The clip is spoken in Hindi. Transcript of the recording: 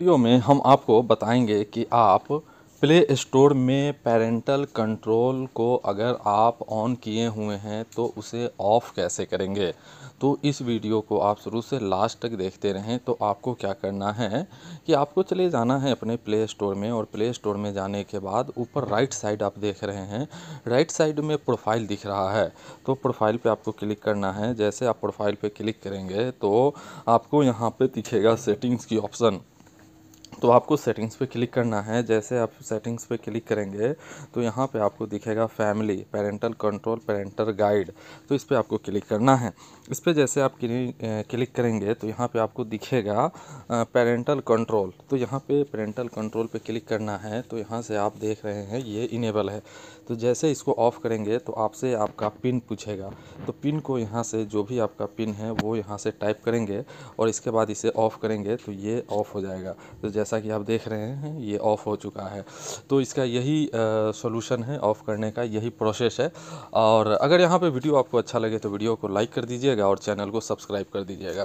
वीडियो में हम आपको बताएंगे कि आप प्ले स्टोर में पेरेंटल कंट्रोल को अगर आप ऑन किए हुए हैं तो उसे ऑफ़ कैसे करेंगे तो इस वीडियो को आप शुरू से लास्ट तक देखते रहें तो आपको क्या करना है कि आपको चले जाना है अपने प्ले स्टोर में और प्ले स्टोर में जाने के बाद ऊपर राइट साइड आप देख रहे हैं राइट साइड में प्रोफाइल दिख रहा है तो प्रोफाइल पे आपको क्लिक करना है जैसे आप प्रोफाइल पे क्लिक करेंगे तो आपको यहाँ पे दिखेगा सेटिंग्स की ऑप्शन तो आपको सेटिंग्स पे क्लिक करना है जैसे आप सेटिंग्स पे क्लिक करेंगे तो यहाँ पे आपको दिखेगा family parental control parental guide तो इस पर आपको क्लिक करना है इस पर जैसे आप क्लिक करेंगे तो यहाँ पे आपको दिखेगा पेरेंटल कंट्रोल तो यहाँ पे पेरेंटल कंट्रोल पे क्लिक करना है तो यहाँ से आप देख रहे हैं ये इनेबल है तो जैसे इसको ऑफ़ करेंगे तो आपसे आपका पिन पूछेगा तो पिन को यहाँ से जो भी आपका पिन है वो यहाँ से टाइप करेंगे और इसके बाद इसे ऑफ़ करेंगे तो ये ऑफ़ हो जाएगा तो जैसे जैसा कि आप देख रहे हैं ये ऑफ़ हो चुका है तो इसका यही सॉल्यूशन है ऑफ़ करने का यही प्रोसेस है और अगर यहाँ पर वीडियो आपको अच्छा लगे तो वीडियो को लाइक कर दीजिएगा और चैनल को सब्सक्राइब कर दीजिएगा